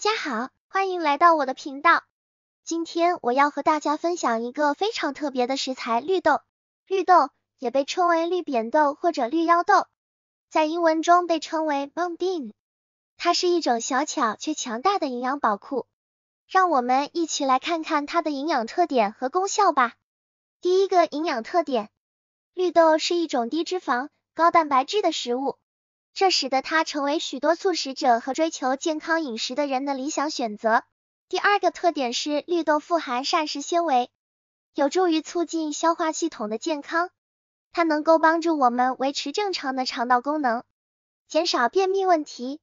大家好，欢迎来到我的频道。今天我要和大家分享一个非常特别的食材——绿豆。绿豆也被称为绿扁豆或者绿腰豆，在英文中被称为 mung bean。它是一种小巧却强大的营养宝库，让我们一起来看看它的营养特点和功效吧。第一个营养特点，绿豆是一种低脂肪、高蛋白质的食物。这使得它成为许多素食者和追求健康饮食的人的理想选择。第二个特点是绿豆富含膳食纤维，有助于促进消化系统的健康，它能够帮助我们维持正常的肠道功能，减少便秘问题。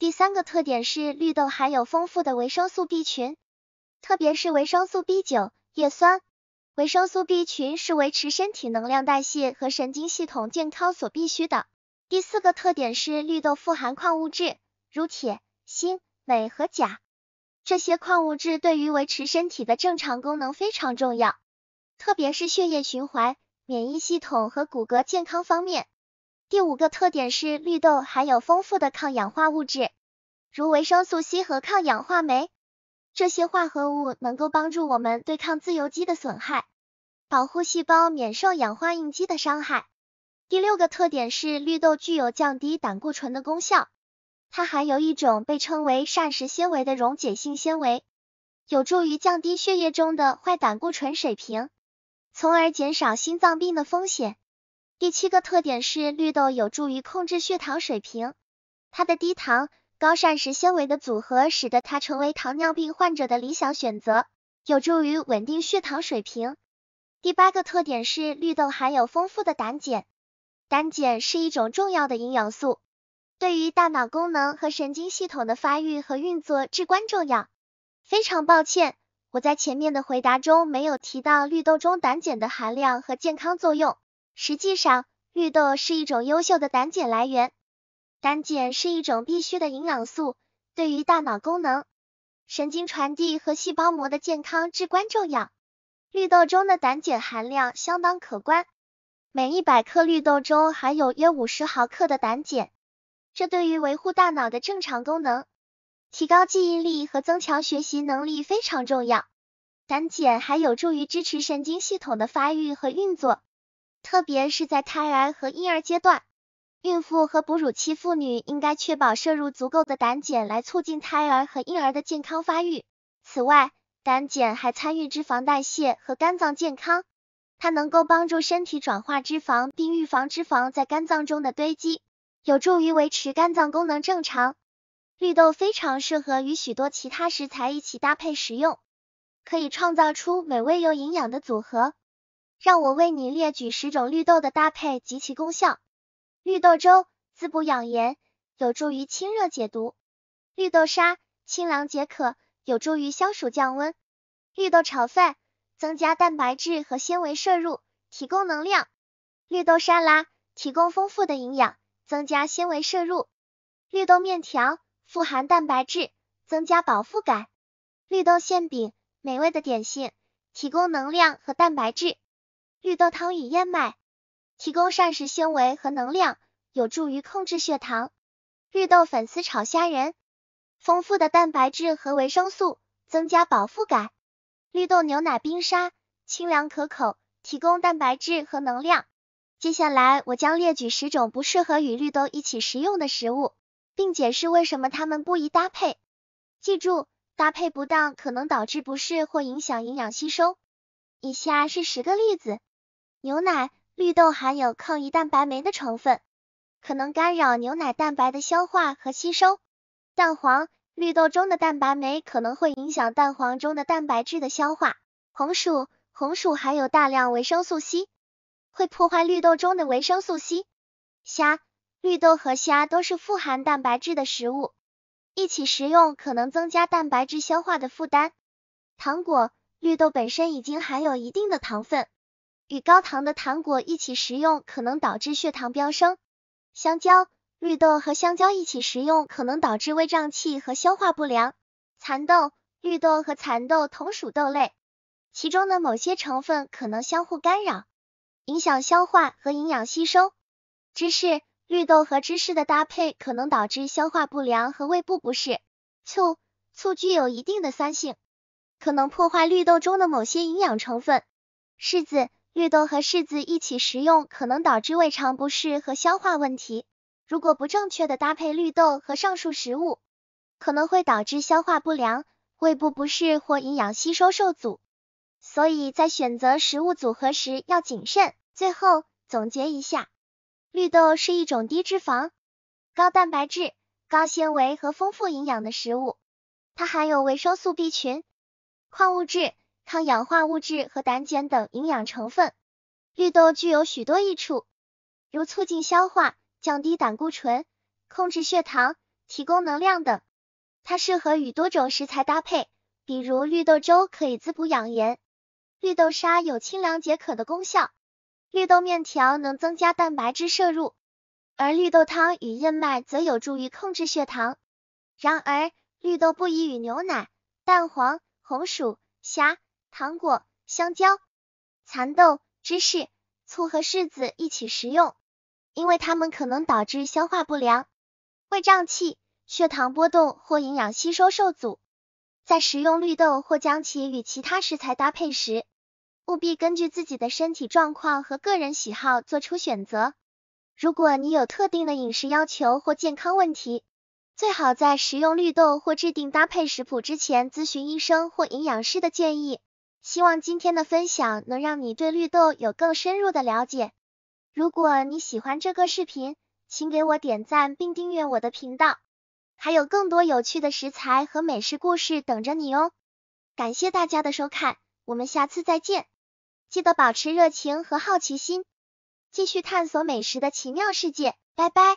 第三个特点是绿豆含有丰富的维生素 B 群，特别是维生素 B9 叶酸。维生素 B 群是维持身体能量代谢和神经系统健康所必需的。第四个特点是绿豆富含矿物质，如铁、锌、镁和钾，这些矿物质对于维持身体的正常功能非常重要，特别是血液循环、免疫系统和骨骼健康方面。第五个特点是绿豆含有丰富的抗氧化物质，如维生素 C 和抗氧化酶，这些化合物能够帮助我们对抗自由基的损害，保护细胞免受氧化应激的伤害。第六个特点是绿豆具有降低胆固醇的功效，它含有一种被称为膳食纤维的溶解性纤维，有助于降低血液中的坏胆固醇水平，从而减少心脏病的风险。第七个特点是绿豆有助于控制血糖水平，它的低糖高膳食纤维的组合使得它成为糖尿病患者的理想选择，有助于稳定血糖水平。第八个特点是绿豆含有丰富的胆碱。胆碱是一种重要的营养素，对于大脑功能和神经系统的发育和运作至关重要。非常抱歉，我在前面的回答中没有提到绿豆中胆碱的含量和健康作用。实际上，绿豆是一种优秀的胆碱来源。胆碱是一种必需的营养素，对于大脑功能、神经传递和细胞膜的健康至关重要。绿豆中的胆碱含量相当可观。每一百克绿豆中含有约五十毫克的胆碱，这对于维护大脑的正常功能、提高记忆力和增强学习能力非常重要。胆碱还有助于支持神经系统的发育和运作，特别是在胎儿和婴儿阶段，孕妇和哺乳期妇女应该确保摄入足够的胆碱来促进胎儿和婴儿的健康发育。此外，胆碱还参与脂肪代谢和肝脏健康。它能够帮助身体转化脂肪，并预防脂肪在肝脏中的堆积，有助于维持肝脏功能正常。绿豆非常适合与许多其他食材一起搭配食用，可以创造出美味又营养的组合。让我为你列举十种绿豆的搭配及其功效：绿豆粥，滋补养颜，有助于清热解毒；绿豆沙，清凉解渴，有助于消暑降温；绿豆炒饭。增加蛋白质和纤维摄入，提供能量。绿豆沙拉，提供丰富的营养，增加纤维摄入。绿豆面条，富含蛋白质，增加饱腹感。绿豆馅饼，美味的点心，提供能量和蛋白质。绿豆汤与燕麦，提供膳食纤维和能量，有助于控制血糖。绿豆粉丝炒虾仁，丰富的蛋白质和维生素，增加饱腹感。绿豆牛奶冰沙，清凉可口，提供蛋白质和能量。接下来，我将列举十种不适合与绿豆一起食用的食物，并解释为什么它们不宜搭配。记住，搭配不当可能导致不适或影响营养吸收。以下是十个例子：牛奶，绿豆含有抗胰蛋白酶的成分，可能干扰牛奶蛋白的消化和吸收。蛋黄绿豆中的蛋白酶可能会影响蛋黄中的蛋白质的消化。红薯，红薯含有大量维生素 C，会破坏绿豆中的维生素 C。虾，绿豆和虾都是富含蛋白质的食物，一起食用可能增加蛋白质消化的负担。糖果，绿豆本身已经含有一定的糖分，与高糖的糖果一起食用可能导致血糖飙升。香蕉。绿豆和香蕉一起食用可能导致胃胀气和消化不良。蚕豆、绿豆和蚕豆同属豆类，其中的某些成分可能相互干扰，影响消化和营养吸收。芝士，绿豆和芝士的搭配可能导致消化不良和胃部不适。醋，醋具有一定的酸性，可能破坏绿豆中的某些营养成分。柿子，绿豆和柿子一起食用可能导致胃肠不适和消化问题。如果不正确的搭配绿豆和上述食物，可能会导致消化不良、胃部不适或营养吸收受阻。所以在选择食物组合时要谨慎。最后总结一下，绿豆是一种低脂肪、高蛋白质、高纤维和丰富营养的食物，它含有维生素 B 群、矿物质、抗氧化物质和胆碱等营养成分。绿豆具有许多益处，如促进消化。降低胆固醇、控制血糖、提供能量等，它适合与多种食材搭配，比如绿豆粥可以滋补养颜，绿豆沙有清凉解渴的功效，绿豆面条能增加蛋白质摄入，而绿豆汤与燕麦则有助于控制血糖。然而，绿豆不宜与牛奶、蛋黄、红薯、虾、糖果、香蕉、蚕豆、芝士、醋和柿子一起食用。因为它们可能导致消化不良、胃胀气、血糖波动或营养吸收受阻。在食用绿豆或将其与其他食材搭配时，务必根据自己的身体状况和个人喜好做出选择。如果你有特定的饮食要求或健康问题，最好在食用绿豆或制定搭配食谱之前咨询医生或营养师的建议。希望今天的分享能让你对绿豆有更深入的了解。如果你喜欢这个视频，请给我点赞并订阅我的频道。还有更多有趣的食材和美食故事等着你哦！感谢大家的收看，我们下次再见。记得保持热情和好奇心，继续探索美食的奇妙世界。拜拜！